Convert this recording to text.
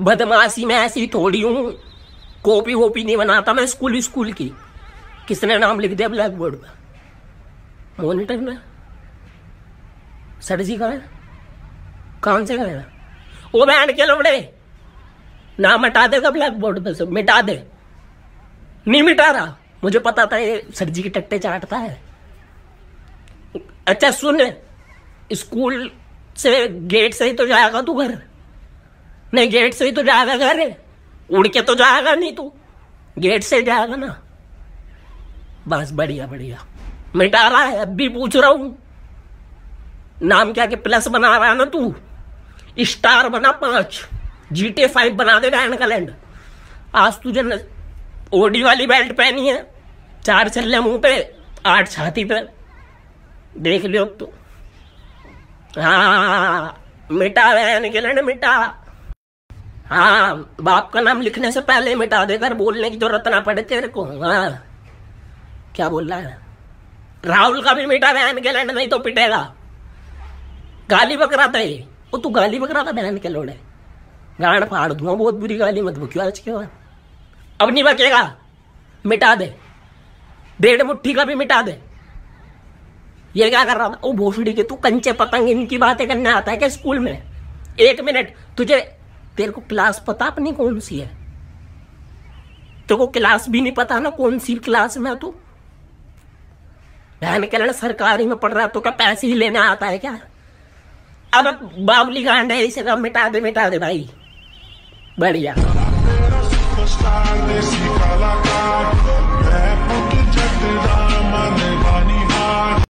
बदमाशी मैं ऐसी थोड़ी हूँ कॉपी वोपी नहीं बनाता मैं स्कूल स्कूल की किसने नाम लिख दिया ब्लैक बोर्ड पर मोनिटर ने सर जी का कौन से करेगा वो बैंड के लोड़े नाम मिटा देगा ब्लैक बोर्ड पर सब मिटा दे नहीं मिटा रहा मुझे पता था ये सर जी की टट्टे चाटता है अच्छा सुन स्कूल से गेट से ही तो जाएगा तू घर नहीं गेट से ही तो जाएगा घर उड़ के तो जाएगा नहीं तू गेट से जाएगा ना बस बढ़िया बढ़िया मिटा रहा है अब भी पूछ रहा हूं नाम क्या के प्लस बना रहा है ना तू स्टार बना पांच जी टे फाइव बना देगा एनकलैंड आज तुझे ओडी वाली बेल्ट पहनी है चार चल्ले मुंह पे आठ छाती पे देख लियो तो हाँ मिटा एनकलैंड मिटा हाँ बाप का नाम लिखने से पहले मिटा देकर बोलने की जरूरत ना पड़े तेरे को हाँ क्या बोल रहा है राहुल का भी मिटा बहन के लड़ नहीं तो पिटेगा गाली बकरा था ये वो तू गाली बकरा था बहन के लोड़े गाड़ फाड़ दूंगा बहुत बुरी गाली मत बकियो आज के बाद अब नहीं बचेगा मिटा दे डेढ़ मुट्ठी का भी मिटा दे ये क्या कर रहा था वो भोसड़ी के तू कंचे पतंग इनकी बातें करने आता है क्या स्कूल में एक मिनट तुझे तेरे को क्लास पता अपनी कौन सी है तेरे को क्लास भी नहीं पता ना कौन सी क्लास में तू बहन कह रहा सरकारी में पढ़ रहा तो क्या पैसे ही लेने आता है क्या अब बाबली गांड है इसे का मिटा दे मिटा दे भाई बढ़िया